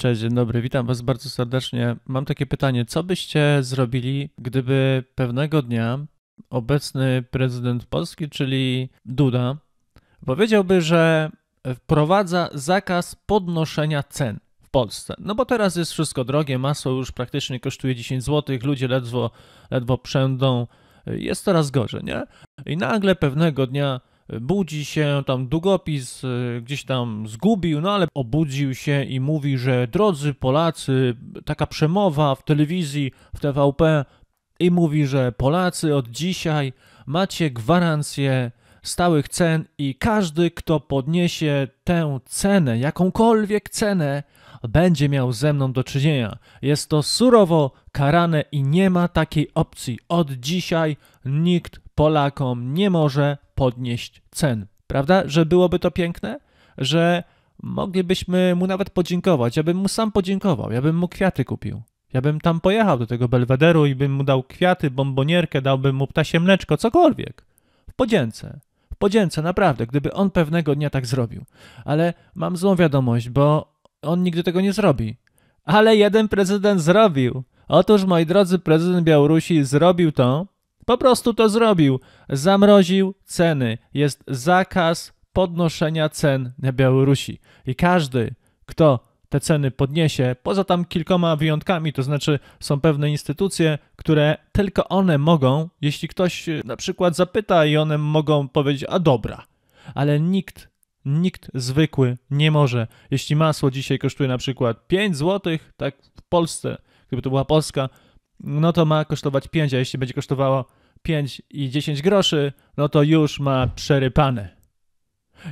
Cześć, dzień dobry, witam Was bardzo serdecznie. Mam takie pytanie: co byście zrobili, gdyby pewnego dnia obecny prezydent Polski, czyli Duda, powiedziałby, że wprowadza zakaz podnoszenia cen w Polsce? No bo teraz jest wszystko drogie, masło już praktycznie kosztuje 10 zł, ludzie ledwo, ledwo przędą, jest coraz gorzej, nie? I nagle pewnego dnia budzi się, tam długopis e, gdzieś tam zgubił, no ale obudził się i mówi, że drodzy Polacy, taka przemowa w telewizji, w TVP i mówi, że Polacy od dzisiaj macie gwarancję stałych cen i każdy, kto podniesie tę cenę, jakąkolwiek cenę, będzie miał ze mną do czynienia. Jest to surowo karane i nie ma takiej opcji. Od dzisiaj nikt Polakom nie może podnieść cen. Prawda? Że byłoby to piękne? Że moglibyśmy mu nawet podziękować. Ja bym mu sam podziękował, ja bym mu kwiaty kupił. Ja bym tam pojechał do tego belwederu i bym mu dał kwiaty, bombonierkę, dałbym mu ptasie mleczko, cokolwiek. W podzięce. W podzięce, naprawdę, gdyby on pewnego dnia tak zrobił. Ale mam złą wiadomość, bo on nigdy tego nie zrobi. Ale jeden prezydent zrobił. Otóż, moi drodzy, prezydent Białorusi zrobił to, po prostu to zrobił. Zamroził ceny. Jest zakaz podnoszenia cen na Białorusi. I każdy, kto te ceny podniesie, poza tam kilkoma wyjątkami, to znaczy są pewne instytucje, które tylko one mogą, jeśli ktoś e, na przykład zapyta i one mogą powiedzieć, a dobra, ale nikt Nikt zwykły nie może. Jeśli masło dzisiaj kosztuje na przykład 5 zł, tak w Polsce, gdyby to była Polska, no to ma kosztować 5, a jeśli będzie kosztowało 5 i 10 groszy, no to już ma przerypane.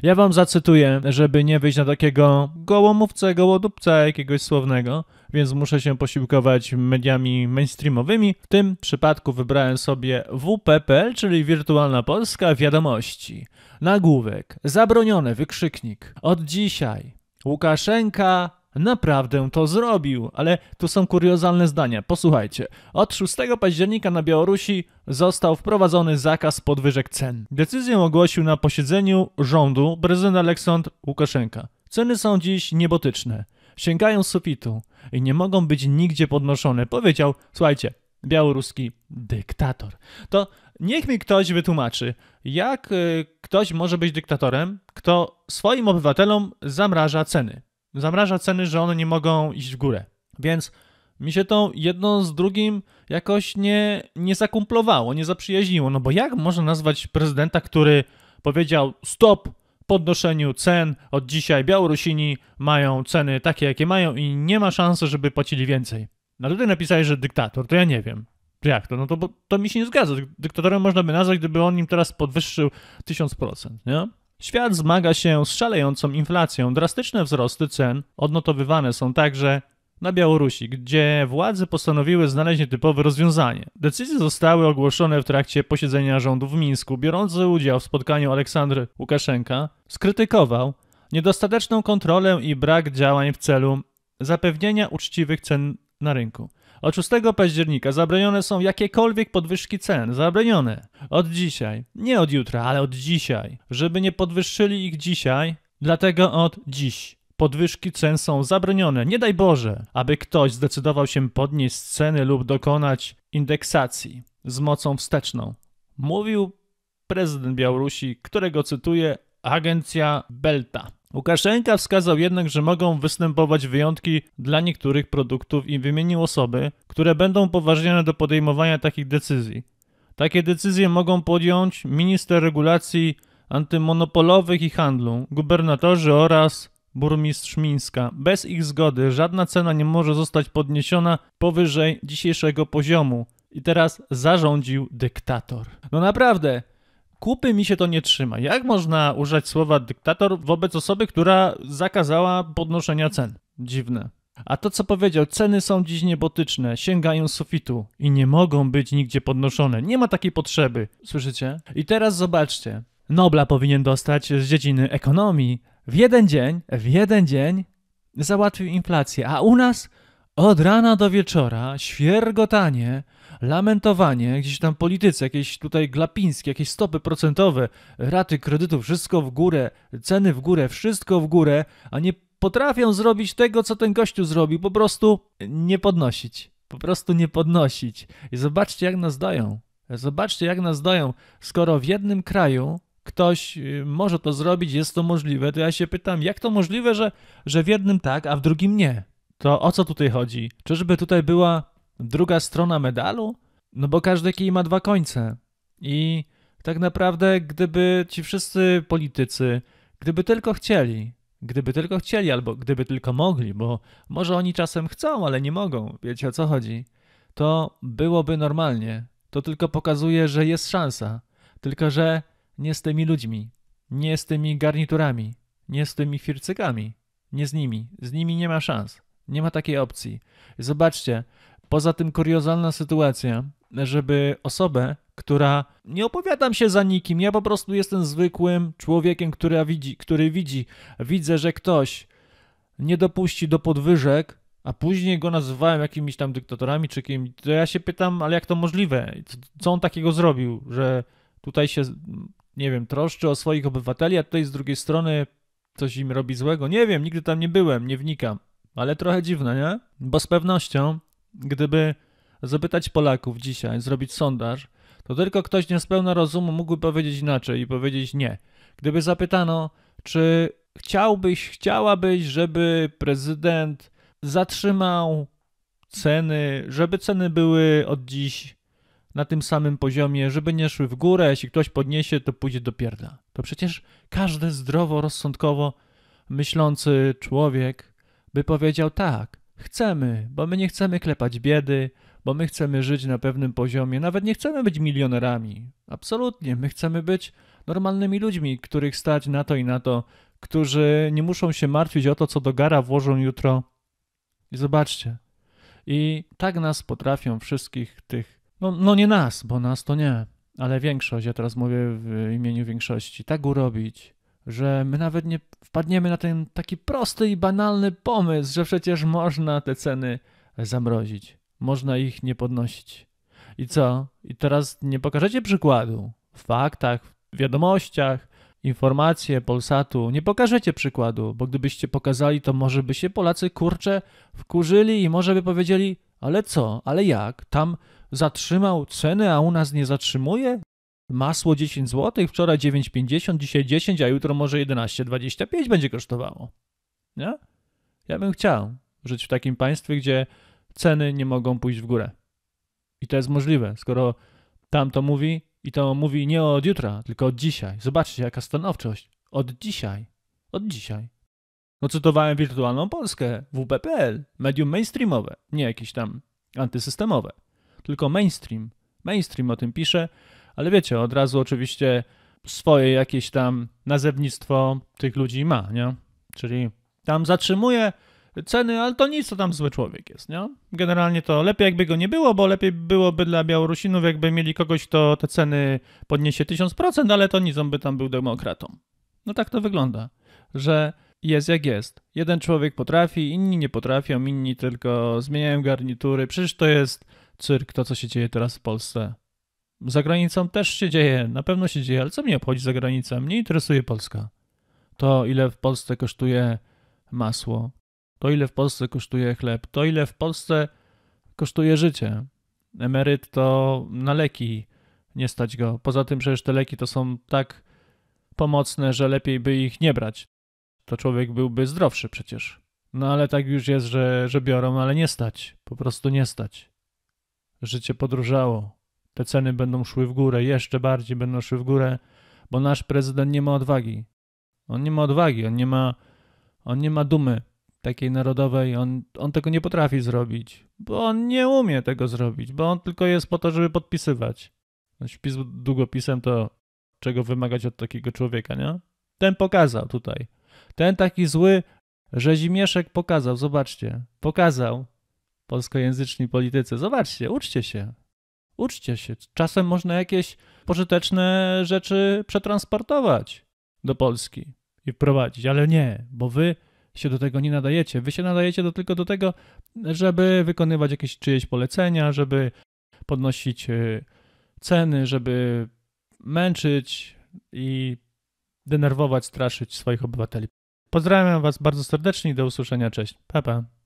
Ja wam zacytuję, żeby nie wyjść na takiego gołomówcę, gołodupca jakiegoś słownego, więc muszę się posiłkować mediami mainstreamowymi. W tym przypadku wybrałem sobie WPPL, czyli Wirtualna Polska Wiadomości. Nagłówek. Zabroniony wykrzyknik. Od dzisiaj. Łukaszenka naprawdę to zrobił, ale tu są kuriozalne zdania. Posłuchajcie. Od 6 października na Białorusi został wprowadzony zakaz podwyżek cen. Decyzję ogłosił na posiedzeniu rządu prezydent Aleksandr Łukaszenka. Ceny są dziś niebotyczne, sięgają sufitu i nie mogą być nigdzie podnoszone, powiedział, słuchajcie, białoruski dyktator. To niech mi ktoś wytłumaczy, jak y, ktoś może być dyktatorem, kto swoim obywatelom zamraża ceny zamraża ceny, że one nie mogą iść w górę. Więc mi się to jedno z drugim jakoś nie, nie zakumplowało, nie zaprzyjaźniło. No bo jak można nazwać prezydenta, który powiedział stop podnoszeniu cen, od dzisiaj Białorusini mają ceny takie, jakie mają i nie ma szansy, żeby płacili więcej. No tutaj napisałeś, że dyktator, to ja nie wiem. Jak to? No to, to mi się nie zgadza. Dyktatorem można by nazwać, gdyby on im teraz podwyższył 1000%, nie? Świat zmaga się z szalejącą inflacją. Drastyczne wzrosty cen odnotowywane są także na Białorusi, gdzie władze postanowiły znaleźć typowe rozwiązanie. Decyzje zostały ogłoszone w trakcie posiedzenia rządu w Mińsku. Biorący udział w spotkaniu Aleksandr Łukaszenka skrytykował niedostateczną kontrolę i brak działań w celu zapewnienia uczciwych cen na rynku. Od 6 października zabronione są jakiekolwiek podwyżki cen. Zabronione. Od dzisiaj. Nie od jutra, ale od dzisiaj. Żeby nie podwyższyli ich dzisiaj, dlatego od dziś podwyżki cen są zabronione. Nie daj Boże, aby ktoś zdecydował się podnieść ceny lub dokonać indeksacji z mocą wsteczną. Mówił prezydent Białorusi, którego cytuje agencja Belta. Łukaszenka wskazał jednak, że mogą występować wyjątki dla niektórych produktów i wymienił osoby, które będą upoważnione do podejmowania takich decyzji. Takie decyzje mogą podjąć minister regulacji antymonopolowych i handlu, gubernatorzy oraz burmistrz Mińska. Bez ich zgody żadna cena nie może zostać podniesiona powyżej dzisiejszego poziomu. I teraz zarządził dyktator. No naprawdę, kupy mi się to nie trzyma. Jak można użyć słowa dyktator wobec osoby, która zakazała podnoszenia cen? Dziwne. A to, co powiedział, ceny są dziś niebotyczne, sięgają sufitu i nie mogą być nigdzie podnoszone. Nie ma takiej potrzeby. Słyszycie? I teraz zobaczcie. Nobla powinien dostać z dziedziny ekonomii. W jeden dzień, w jeden dzień załatwił inflację, a u nas od rana do wieczora świergotanie, lamentowanie, gdzieś tam politycy, jakieś tutaj glapińskie, jakieś stopy procentowe, raty kredytów, wszystko w górę, ceny w górę, wszystko w górę, a nie potrafią zrobić tego, co ten gościu zrobił, po prostu nie podnosić. Po prostu nie podnosić. I zobaczcie, jak nas dają. Zobaczcie, jak nas dają. Skoro w jednym kraju ktoś y, może to zrobić, jest to możliwe, to ja się pytam, jak to możliwe, że, że w jednym tak, a w drugim nie? to o co tutaj chodzi? Czyżby tutaj była druga strona medalu? No bo każdy kij ma dwa końce. I tak naprawdę, gdyby ci wszyscy politycy, gdyby tylko chcieli, gdyby tylko chcieli, albo gdyby tylko mogli, bo może oni czasem chcą, ale nie mogą, wiecie o co chodzi, to byłoby normalnie. To tylko pokazuje, że jest szansa. Tylko, że nie z tymi ludźmi, nie z tymi garniturami, nie z tymi fircykami, nie z nimi. Z nimi nie ma szans. Nie ma takiej opcji. Zobaczcie, poza tym kuriozalna sytuacja, żeby osobę, która nie opowiadam się za nikim, ja po prostu jestem zwykłym człowiekiem, który widzi, który widzi, widzę, że ktoś nie dopuści do podwyżek, a później go nazywałem jakimiś tam dyktatorami czy kimś, to ja się pytam, ale jak to możliwe? Co on takiego zrobił, że tutaj się, nie wiem, troszczy o swoich obywateli, a tutaj z drugiej strony coś im robi złego? Nie wiem, nigdy tam nie byłem, nie wnikam. Ale trochę dziwne, nie? Bo z pewnością, gdyby zapytać Polaków dzisiaj, zrobić sondaż, to tylko ktoś niespełna rozumu mógłby powiedzieć inaczej i powiedzieć nie. Gdyby zapytano, czy chciałbyś, chciałabyś, żeby prezydent zatrzymał ceny, żeby ceny były od dziś na tym samym poziomie, żeby nie szły w górę, jeśli ktoś podniesie, to pójdzie do pierda. To przecież każdy zdrowo, rozsądkowo myślący człowiek by powiedział tak, chcemy, bo my nie chcemy klepać biedy, bo my chcemy żyć na pewnym poziomie, nawet nie chcemy być milionerami. Absolutnie, my chcemy być normalnymi ludźmi, których stać na to i na to, którzy nie muszą się martwić o to, co do gara włożą jutro. I zobaczcie. I tak nas potrafią wszystkich tych, no, no nie nas, bo nas to nie, ale większość, ja teraz mówię w imieniu większości, tak urobić, że my nawet nie wpadniemy na ten taki prosty i banalny pomysł, że przecież można te ceny zamrozić, można ich nie podnosić. I co? I teraz nie pokażecie przykładu w faktach, w wiadomościach, informacje Polsatu, nie pokażecie przykładu, bo gdybyście pokazali, to może by się Polacy kurcze wkurzyli i może by powiedzieli, ale co, ale jak, tam zatrzymał ceny, a u nas nie zatrzymuje? masło 10 zł, wczoraj 9,50, dzisiaj 10, a jutro może 11,25 będzie kosztowało. Nie? Ja bym chciał żyć w takim państwie, gdzie ceny nie mogą pójść w górę. I to jest możliwe, skoro tam to mówi i to mówi nie od jutra, tylko od dzisiaj. Zobaczcie, jaka stanowczość. Od dzisiaj. Od dzisiaj. No cytowałem wirtualną Polskę, WP.pl, medium mainstreamowe, nie jakieś tam antysystemowe, tylko mainstream. Mainstream o tym pisze ale wiecie, od razu oczywiście swoje jakieś tam nazewnictwo tych ludzi ma, nie? Czyli tam zatrzymuje ceny, ale to nic, to tam zły człowiek jest, nie? Generalnie to lepiej jakby go nie było, bo lepiej byłoby dla Białorusinów, jakby mieli kogoś, kto te ceny podniesie 1000%, ale to nic, on by tam był demokratą. No tak to wygląda, że jest jak jest. Jeden człowiek potrafi, inni nie potrafią, inni tylko zmieniają garnitury. Przecież to jest cyrk, to co się dzieje teraz w Polsce. Za granicą też się dzieje, na pewno się dzieje, ale co mnie obchodzi za granicą? Mnie interesuje Polska. To, ile w Polsce kosztuje masło, to, ile w Polsce kosztuje chleb, to, ile w Polsce kosztuje życie. Emeryt to na leki nie stać go. Poza tym przecież te leki to są tak pomocne, że lepiej by ich nie brać. To człowiek byłby zdrowszy przecież. No ale tak już jest, że, że biorą, ale nie stać. Po prostu nie stać. Życie podróżało te ceny będą szły w górę, jeszcze bardziej będą szły w górę, bo nasz prezydent nie ma odwagi. On nie ma odwagi, on nie ma, on nie ma dumy takiej narodowej, on, on tego nie potrafi zrobić, bo on nie umie tego zrobić, bo on tylko jest po to, żeby podpisywać. No, Śpis długopisem to czego wymagać od takiego człowieka, nie? Ten pokazał tutaj. Ten taki zły rzezimieszek pokazał, zobaczcie. Pokazał polskojęzyczni politycy. Zobaczcie, uczcie się. Uczcie się. Czasem można jakieś pożyteczne rzeczy przetransportować do Polski i wprowadzić, ale nie, bo wy się do tego nie nadajecie. Wy się nadajecie do, tylko do tego, żeby wykonywać jakieś czyjeś polecenia, żeby podnosić y, ceny, żeby męczyć i denerwować, straszyć swoich obywateli. Pozdrawiam Was bardzo serdecznie i do usłyszenia. Cześć. Pa, pa.